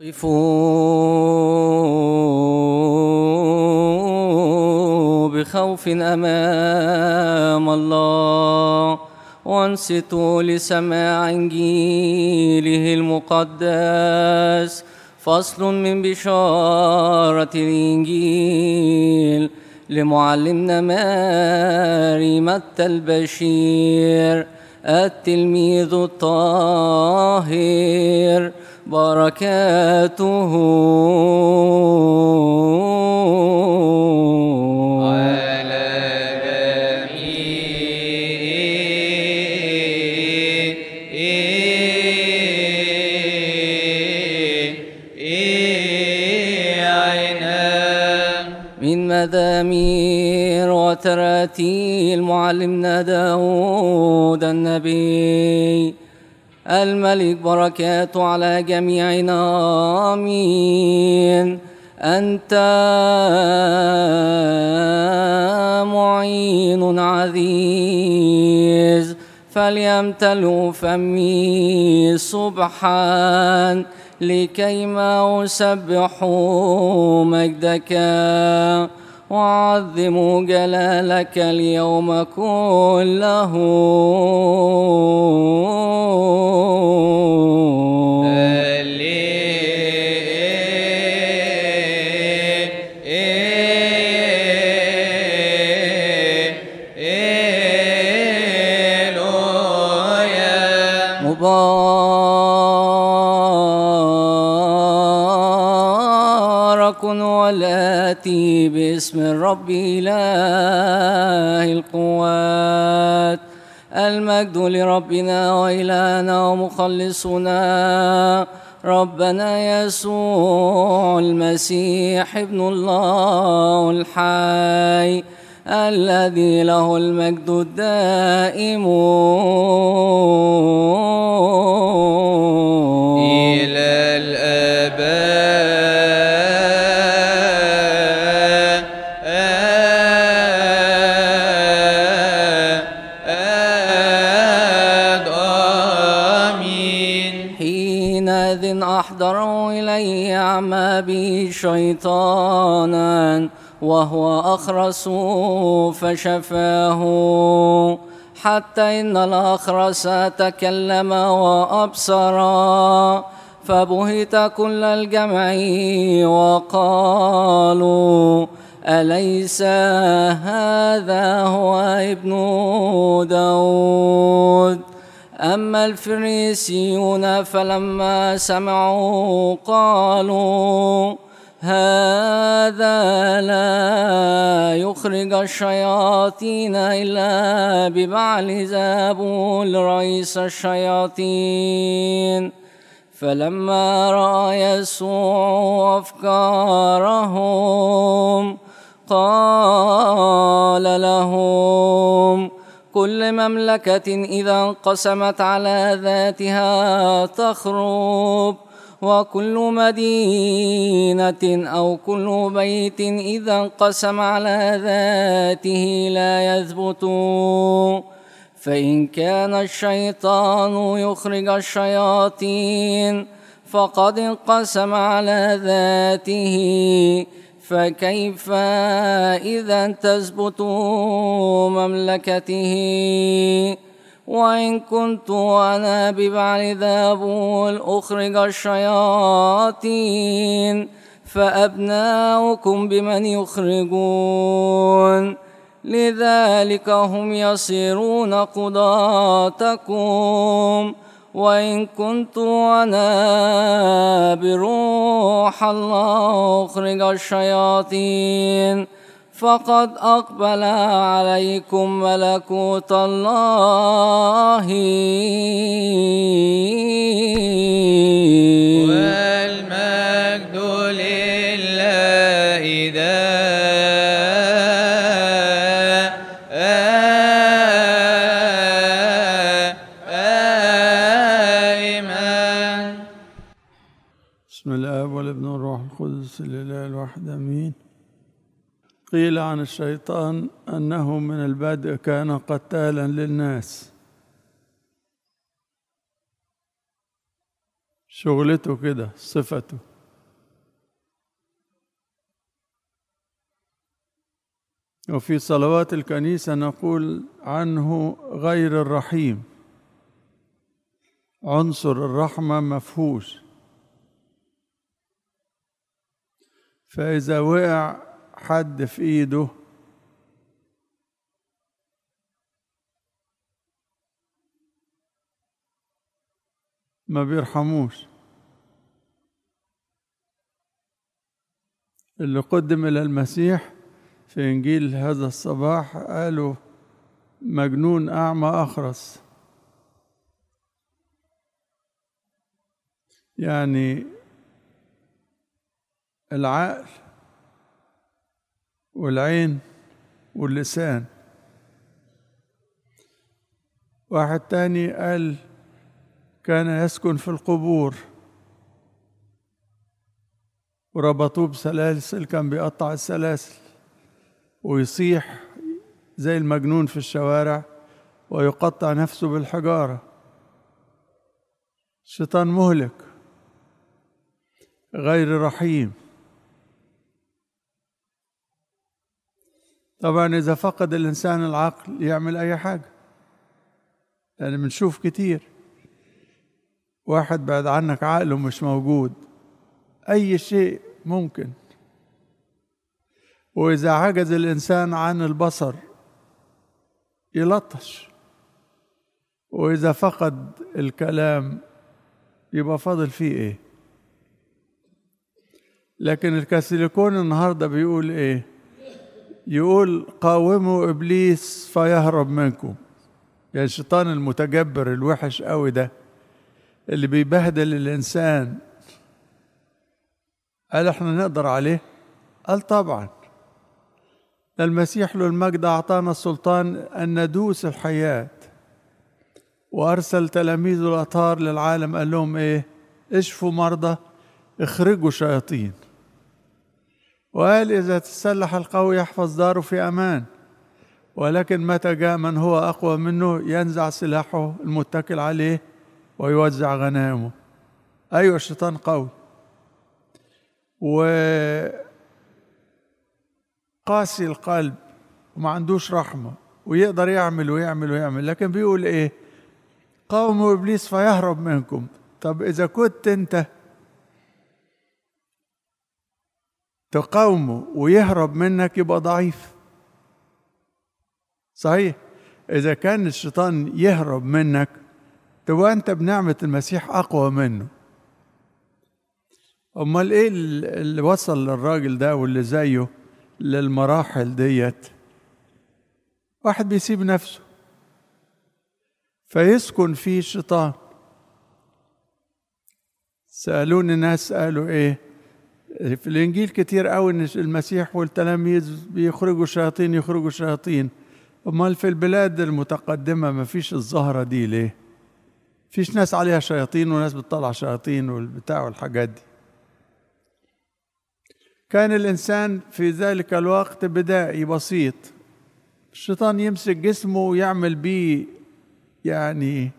وقفوا بخوف أمام الله وانصتوا لسماع إنجيله المقدس فصل من بشارة الإنجيل لمعلمنا ماري متى البشير التلميذ الطاهر بركاته على عنا من مزامير وتراتيل معلمنا داود النبي الملك بركاته على جميعنا آمين أنت معين عزيز فليمتلوا فمي سبحان لكيما أسبح مجدك وأعظم جلالك اليوم كله باسم الرب إله القوات المجد لربنا وإلهنا ومخلصنا ربنا يسوع المسيح ابن الله الحي الذي له المجد الدائم يعمى بي شيطانا وهو أخرس فشفاه حتى إن الأخرس تكلم وأبصر فبهت كل الجمع وقالوا أليس هذا هو ابن داود أما الفريسيون فلما سمعوا قالوا هذا لا يخرج الشياطين إلا ببعل زابول رئيس الشياطين فلما رأى يسوع أفكارهم قال لهم كل مملكة إذا انقسمت على ذاتها تخرب وكل مدينة أو كل بيت إذا انقسم على ذاته لا يثبت فإن كان الشيطان يخرج الشياطين فقد انقسم على ذاته فكيف إذا تثبت مملكته وإن كنت أنا ببعل ذابول أخرج الشياطين فأبناؤكم بمن يخرجون لذلك هم يصيرون قضاتكم وإن كنت أنا بروح الله أخرج الشياطين فقد أقبل عليكم ملكوت الله والمجد لله إذا واحد امين قيل عن الشيطان انه من البدء كان قتالا للناس شغلته كده صفته وفي صلوات الكنيسة نقول عنه غير الرحيم عنصر الرحمة مفهوش فإذا وقع حد في إيده ما بيرحموش اللي قدم إلى المسيح في إنجيل هذا الصباح قالوا مجنون أعمى أخرس يعني العقل والعين واللسان واحد تاني قال كان يسكن في القبور وربطوه بسلاسل كان بيقطع السلاسل ويصيح زي المجنون في الشوارع ويقطع نفسه بالحجاره شيطان مهلك غير رحيم طبعا إذا فقد الإنسان العقل يعمل أي حاجة يعني بنشوف كتير واحد بعد عنك عقله مش موجود أي شيء ممكن وإذا عجز الإنسان عن البصر يلطش وإذا فقد الكلام يبقى فاضل فيه إيه لكن الكاثوليكون النهارده بيقول إيه يقول قاوموا ابليس فيهرب منكم يعني الشيطان المتجبر الوحش قوي ده اللي بيبهدل الانسان قال احنا نقدر عليه قال طبعا المسيح له المجد اعطانا السلطان ان ندوس الحياه وارسل تلاميذه الاطهار للعالم قال لهم ايه اشفوا مرضى اخرجوا شياطين وقال إذا تسلح القوي يحفظ داره في أمان ولكن متى جاء من هو أقوى منه ينزع سلاحه المتكل عليه ويوزع غنائمه أيوة الشيطان قوي وقاسي القلب وما عندوش رحمة ويقدر يعمل ويعمل ويعمل لكن بيقول إيه قاوموا إبليس فيهرب منكم طب إذا كنت أنت تقاومه ويهرب منك يبقى ضعيف صحيح إذا كان الشيطان يهرب منك تبقى أنت بنعمة المسيح أقوى منه أمال إيه اللي وصل للراجل ده واللي زيه للمراحل ديت واحد بيسيب نفسه فيسكن فيه الشيطان سألوني ناس قالوا إيه في الانجيل كتير قوي ان المسيح والتلاميذ بيخرجوا شياطين يخرجوا شياطين امال في البلاد المتقدمه ما فيش الزهره دي ليه فيش ناس عليها شياطين وناس بتطلع شياطين والبتاع والحاجات دي كان الانسان في ذلك الوقت بدائي بسيط الشيطان يمسك جسمه ويعمل بيه يعني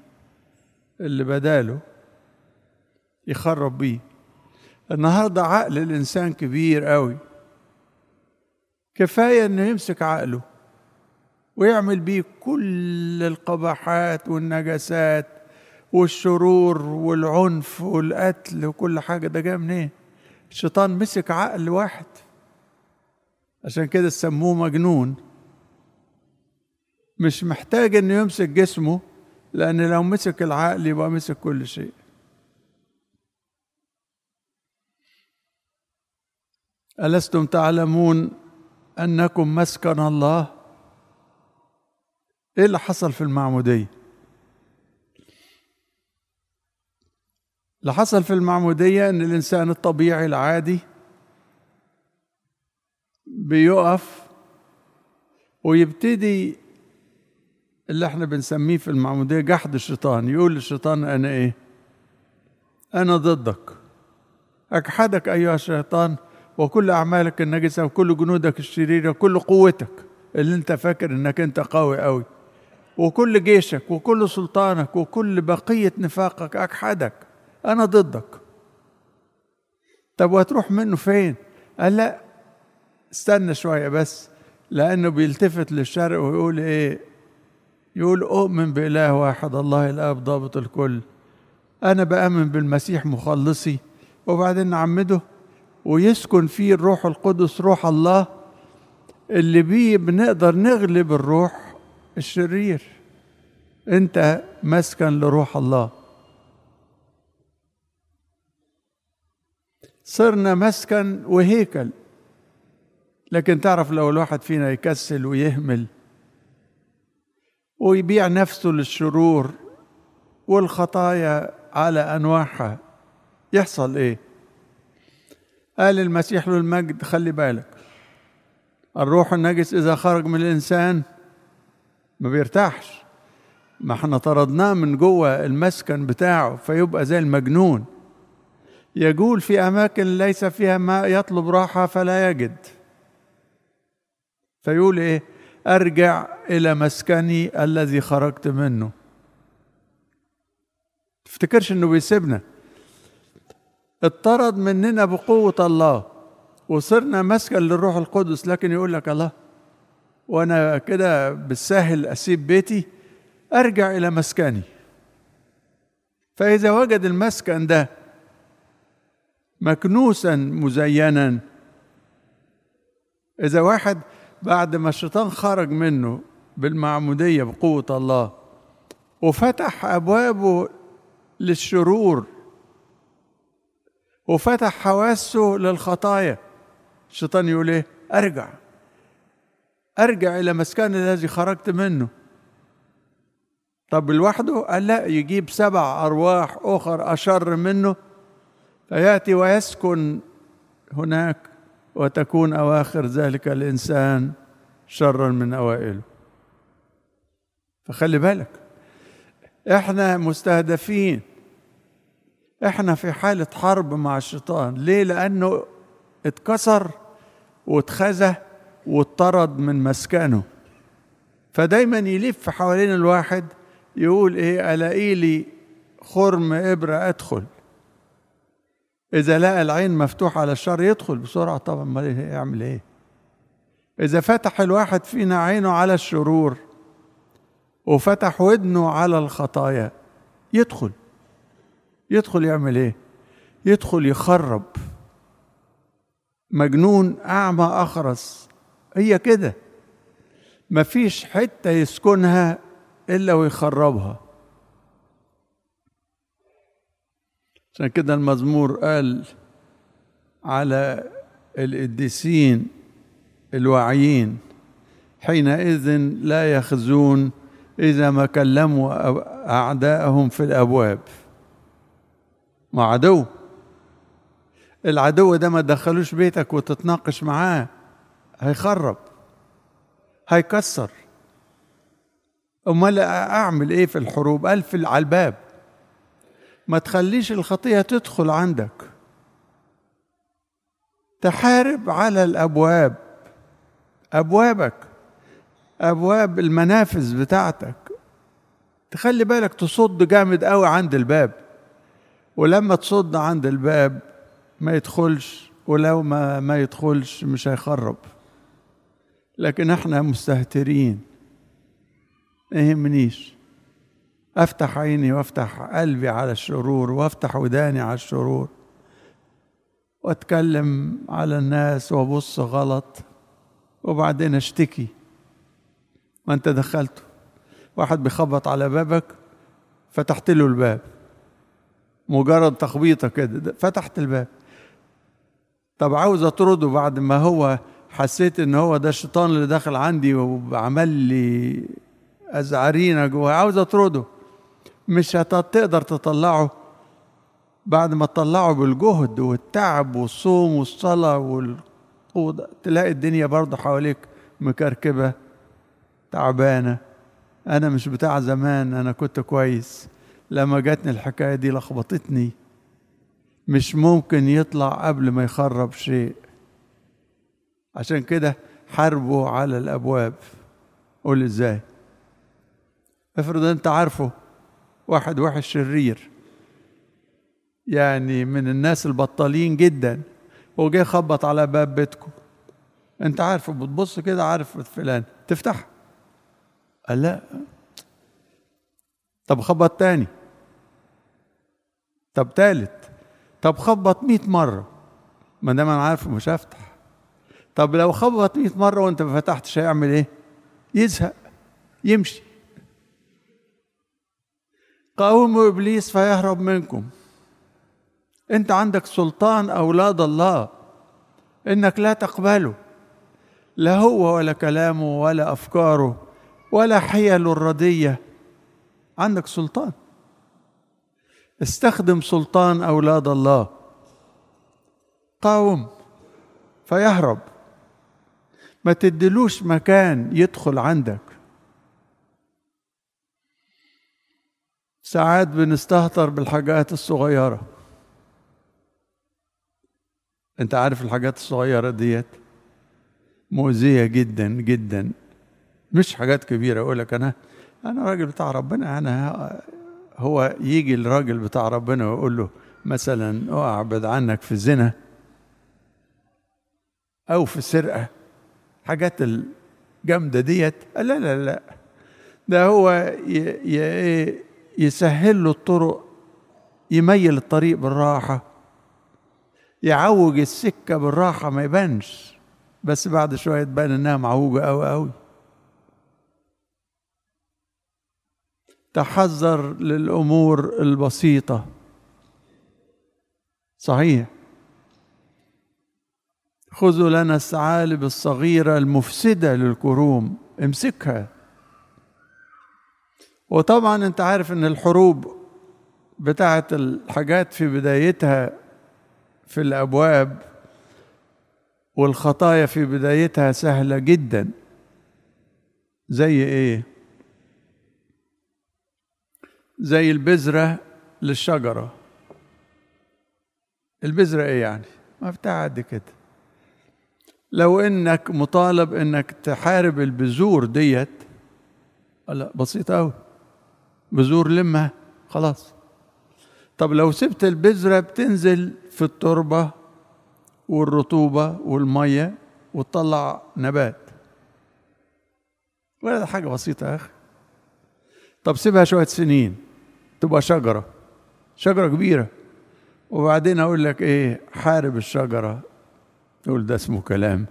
اللي بداله يخرب بيه النهارده عقل الانسان كبير قوي كفايه انه يمسك عقله ويعمل بيه كل القباحات والنجاسات والشرور والعنف والقتل وكل حاجه ده جاي منين؟ الشيطان مسك عقل واحد عشان كده سموه مجنون مش محتاج انه يمسك جسمه لان لو مسك العقل يبقى مسك كل شيء ألستم تعلمون أنكم مسكن الله إيه اللي حصل في المعمودية اللي حصل في المعمودية أن الإنسان الطبيعي العادي بيقف ويبتدي اللي احنا بنسميه في المعمودية جحد الشيطان يقول للشيطان أنا إيه أنا ضدك أجحدك أيها الشيطان وكل أعمالك النجسة وكل جنودك الشريرة وكل قوتك اللي أنت فاكر أنك أنت قوي قوي وكل جيشك وكل سلطانك وكل بقية نفاقك أجحدك أنا ضدك طب وهتروح منه فين؟ قال لا استنى شوية بس لأنه بيلتفت للشرق ويقول إيه؟ يقول أؤمن بإله واحد الله الآب ضابط الكل أنا بأمن بالمسيح مخلصي وبعدين نعمده ويسكن فيه الروح القدس روح الله اللي بيه بنقدر نغلب الروح الشرير انت مسكن لروح الله صرنا مسكن وهيكل لكن تعرف لو الواحد فينا يكسل ويهمل ويبيع نفسه للشرور والخطايا على انواعها يحصل ايه قال المسيح له المجد خلي بالك الروح النجس إذا خرج من الإنسان ما بيرتاحش ما احنا طردناه من جوه المسكن بتاعه فيبقى زي المجنون يجول في أماكن ليس فيها ما يطلب راحة فلا يجد فيقول إيه أرجع إلى مسكني الذي خرجت منه تفتكرش إنه بيسيبنا اطرد مننا بقوة الله وصرنا مسكن للروح القدس لكن يقول لك الله وانا كده بالسهل اسيب بيتي ارجع الى مسكني فاذا وجد المسكن ده مكنوسا مزينا اذا واحد بعد ما الشيطان خرج منه بالمعموديه بقوه الله وفتح ابوابه للشرور وفتح حواسه للخطايا الشيطان يقول ايه ارجع ارجع الى مسكن الذي خرجت منه طب لوحده قال لا يجيب سبع ارواح اخر اشر منه فياتي ويسكن هناك وتكون اواخر ذلك الانسان شرا من اوائله فخلي بالك احنا مستهدفين احنا في حالة حرب مع الشيطان ليه لأنه اتكسر واتخزى واتطرد من مسكنه فدايما يلف حوالين الواحد يقول ايه الاقي لي خرم ابره ادخل اذا لقى العين مفتوحه على الشر يدخل بسرعه طبعا ما يعمل ايه اذا فتح الواحد فينا عينه على الشرور وفتح ودنه على الخطايا يدخل يدخل يعمل ايه يدخل يخرب مجنون اعمى اخرس هي كده مفيش حته يسكنها الا ويخربها عشان كده المزمور قال على القديسين الواعيين حينئذ لا يخزون اذا ما كلموا اعدائهم في الابواب ما عدو العدو ده ما تدخلوش بيتك وتتناقش معاه هيخرب هيكسر امال اعمل ايه في الحروب الف على الباب ما تخليش الخطيه تدخل عندك تحارب على الابواب ابوابك ابواب المنافذ بتاعتك تخلي بالك تصد جامد قوي عند الباب ولما تصد عند الباب ما يدخلش ولو ما ما يدخلش مش هيخرب لكن احنا مستهترين ما يهمنيش افتح عيني وافتح قلبي على الشرور وافتح وداني على الشرور واتكلم على الناس وابص غلط وبعدين اشتكي ما انت دخلته واحد بيخبط على بابك فتحت له الباب مجرد تخبيطه كده فتحت الباب طب عاوز اطرده بعد ما هو حسيت ان هو ده الشيطان اللي داخل عندي وعمل لي ازعرينه جوه عاوز اطرده مش هتقدر تطلعه بعد ما تطلعه بالجهد والتعب والصوم والصلاه والقوة تلاقي الدنيا برضه حواليك مكركبه تعبانه انا مش بتاع زمان انا كنت كويس لما جاتني الحكايه دي لخبطتني مش ممكن يطلع قبل ما يخرب شيء عشان كده حاربه على الابواب قول ازاي افرض انت عارفه واحد وحش شرير يعني من الناس البطالين جدا وجاي خبط على باب بيتكم انت عارفه بتبص كده عارف فلان تفتح قال لا طب خبط تاني طب تالت طب خبط 100 مرة ما دام أنا عارف مش هفتح طب لو خبط 100 مرة وأنت ما فتحتش هيعمل إيه؟ يزهق يمشي قاوموا إبليس فيهرب منكم أنت عندك سلطان أولاد الله إنك لا تقبله لا هو ولا كلامه ولا أفكاره ولا حيله الردية عندك سلطان استخدم سلطان اولاد الله قاوم فيهرب ما تدلوش مكان يدخل عندك ساعات بنستهتر بالحاجات الصغيره انت عارف الحاجات الصغيره ديت مؤذيه جدا جدا مش حاجات كبيره اقول لك انا انا راجل بتاع ربنا انا هو يجي الراجل بتاع ربنا ويقول له مثلا أعبد عنك في الزنا أو في السرقة حاجات الجامدة ديت لا لا لا ده هو إيه، يسهل له الطرق يميل الطريق بالراحة يعوج السكة بالراحة ما يبانش بس بعد شوية تبان إنها معوجة قوي قوي تحذر للامور البسيطه صحيح خذوا لنا الثعالب الصغيره المفسده للكروم امسكها وطبعا انت عارف ان الحروب بتاعه الحاجات في بدايتها في الابواب والخطايا في بدايتها سهله جدا زي ايه زي البذرة للشجرة البذرة ايه يعني مفتاح قد كده لو انك مطالب انك تحارب البذور ديت لا بسيطة أوي بذور لمها خلاص طب لو سبت البذرة بتنزل في التربة والرطوبة والمية وتطلع نبات ولا حاجة بسيطة يا أخي طب سيبها شوية سنين تبقى شجرة شجرة كبيرة وبعدين أقول لك إيه حارب الشجرة تقول ده اسمه كلام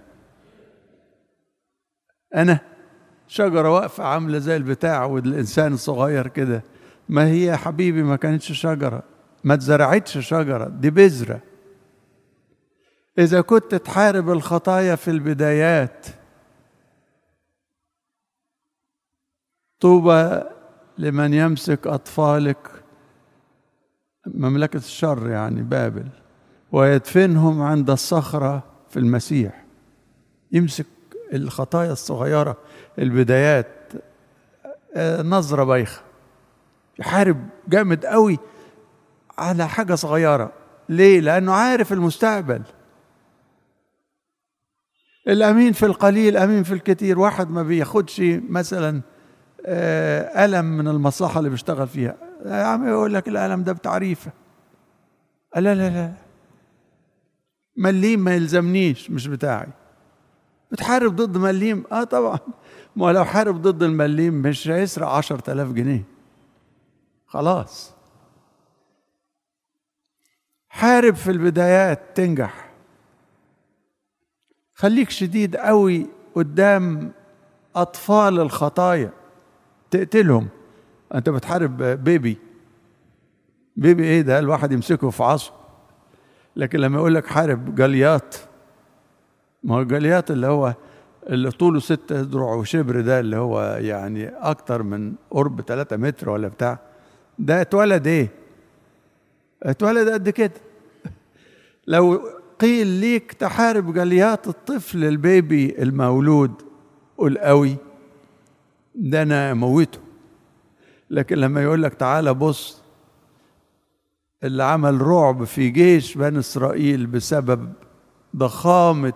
أنا شجرة واقفة عاملة زي البتاع والإنسان الصغير كده ما هي يا حبيبي ما كانتش شجرة ما اتزرعتش شجرة دي بذرة إذا كنت تحارب الخطايا في البدايات طوبى لمن يمسك أطفالك مملكة الشر يعني بابل ويدفنهم عند الصخرة في المسيح يمسك الخطايا الصغيرة البدايات نظرة بايخة يحارب جامد قوي على حاجة صغيرة ليه؟ لأنه عارف المستقبل الأمين في القليل أمين في الكتير واحد ما بياخدش مثلا آه، ألم من المصلحة اللي بيشتغل فيها يا آه، عم يقول لك الألم ده بتعريفة آه، لا لا لا مليم ما يلزمنيش مش بتاعي بتحارب ضد مليم اه طبعا ما لو حارب ضد المليم مش هيسرق 10000 جنيه خلاص حارب في البدايات تنجح خليك شديد قوي قدام اطفال الخطايا تقتلهم انت بتحارب بيبي بيبي ايه ده الواحد يمسكه في عصا لكن لما يقول لك حارب جليات ما هو جليات اللي هو اللي طوله ستة ذروع وشبر ده اللي هو يعني اكتر من قرب 3 متر ولا بتاع ده اتولد ايه اتولد قد كده لو قيل ليك تحارب جليات الطفل البيبي المولود قول قوي ده انا اموته لكن لما يقول لك تعالى بص اللي عمل رعب في جيش بني اسرائيل بسبب ضخامه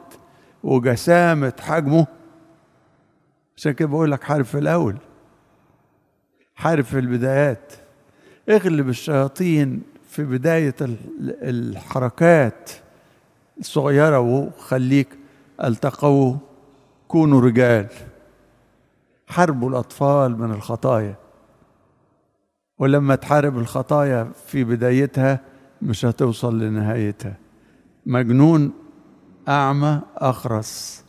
وجسامه حجمه عشان كده بقول لك حارب في الاول حارب في البدايات اغلب الشياطين في بدايه الحركات الصغيره وخليك التقوا كونوا رجال حاربوا الأطفال من الخطايا ولما تحارب الخطايا في بدايتها مش هتوصل لنهايتها مجنون أعمى أخرس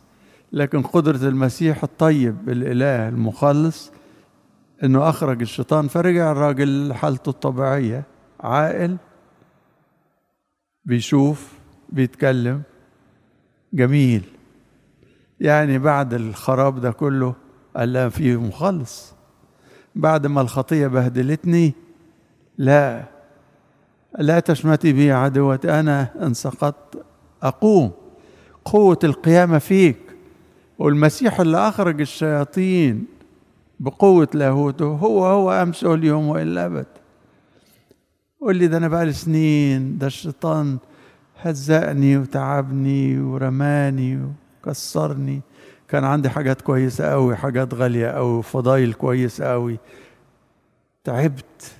لكن قدرة المسيح الطيب الإله المخلص إنه أخرج الشيطان فرجع الراجل لحالته الطبيعية عاقل بيشوف بيتكلم جميل يعني بعد الخراب ده كله قال لا في خالص بعد ما الخطية بهدلتني لا لا تشمتي بي عدوة أنا إن سقطت أقوم قوة القيامة فيك والمسيح اللي أخرج الشياطين بقوة لاهوته هو هو أمس واليوم وإلا أبد قول لي ده أنا بقى سنين ده الشيطان هزقني وتعبني ورماني وكسرني كان عندي حاجات كويسة أوي حاجات غالية أوي فضايل كويسة أوي تعبت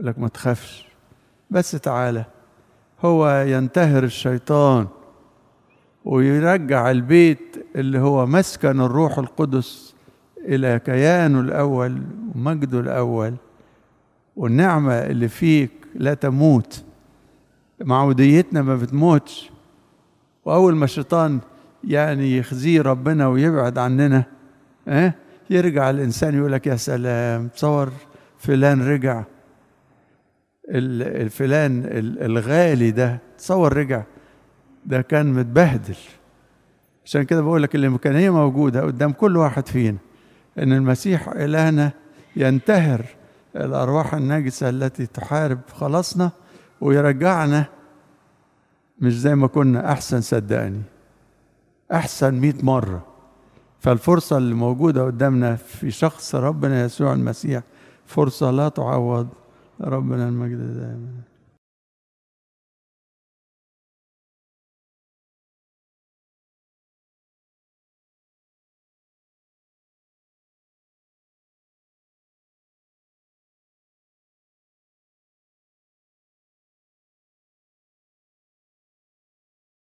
لك ما تخافش بس تعالى هو ينتهر الشيطان ويرجع البيت اللي هو مسكن الروح القدس إلى كيانه الأول ومجده الأول والنعمة اللي فيك لا تموت معوديتنا ما بتموتش وأول ما الشيطان يعني يخزيه ربنا ويبعد عننا اه؟ يرجع الإنسان يقول لك يا سلام تصور فلان رجع الفلان الغالي ده تصور رجع ده كان متبهدل عشان كده بقول لك الإمكانية موجودة قدام كل واحد فينا إن المسيح إلهنا ينتهر الأرواح النجسة التي تحارب خلاصنا ويرجعنا مش زي ما كنا أحسن صدقني احسن مئة مره فالفرصه اللي موجوده قدامنا في شخص ربنا يسوع المسيح فرصه لا تعوض ربنا المجد دائما